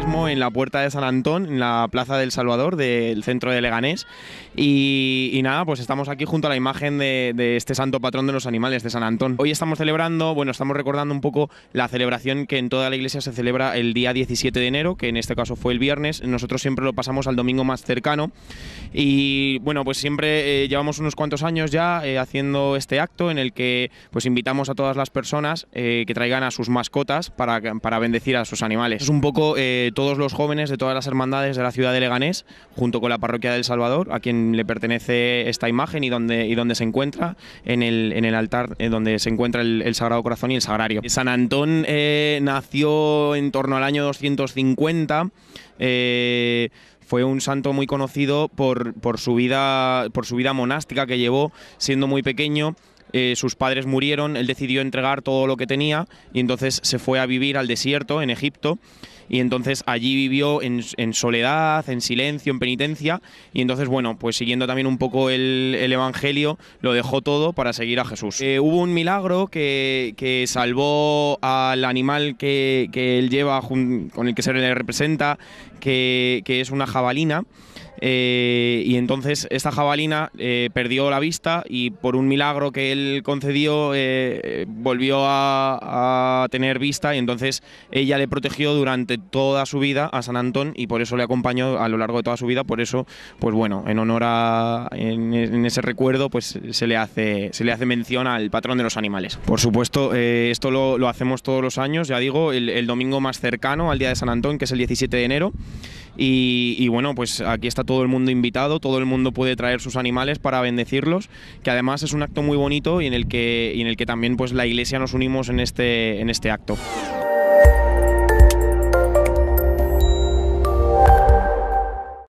en la puerta de San Antón, en la Plaza del Salvador, del centro de Leganés. Y, nada, pues estamos aquí junto a la imagen de, este santo patrón de los animales, de San Antón. Hoy estamos celebrando, bueno, estamos recordando un poco la celebración que en toda la iglesia se celebra el día 17 de enero, que en este caso fue el viernes. Nosotros siempre lo pasamos al domingo más cercano. Y bueno, pues siempre eh, llevamos unos cuantos años ya eh, haciendo este acto en el que pues invitamos a todas las personas eh, que traigan a sus mascotas para, bendecir a sus animales. Es un poco todos los jóvenes de todas las hermandades de la ciudad de Leganés, junto con la parroquia del Salvador, a quien le pertenece esta imagen y donde, y donde se encuentra, en el, en el altar eh, donde se encuentra el, Sagrado Corazón y el Sagrario. San Antón eh, nació en torno al año 250. Eh, fue un santo muy conocido por, su vida, por su vida monástica que llevó siendo muy pequeño. sus padres murieron, él decidió entregar todo lo que tenía y entonces se fue a vivir al desierto en Egipto y entonces allí vivió en, soledad, en silencio, en penitencia y entonces bueno, pues siguiendo también un poco el, Evangelio, lo dejó todo para seguir a Jesús. Eh, hubo un milagro que, salvó al animal que, él lleva, con el que se le representa, que, es una jabalina. Eh, y entonces esta jabalina eh, perdió la vista y por un milagro que él concedió volvió a tener vista y entonces ella le protegió durante toda su vida a San Antón y por eso le acompañó a lo largo de toda su vida, por eso, pues bueno, en honor a en, ese recuerdo, pues se le hace se le hace mención al patrón de los animales. Por supuesto, eh, esto lo, hacemos todos los años, ya digo, el, el domingo más cercano al día de San Antón, que es el 17 de enero. Y, bueno, pues aquí está todo el mundo invitado, todo el mundo puede traer sus animales para bendecirlos, que además es un acto muy bonito y en el que, en el que también pues, la iglesia nos unimos en este, este acto.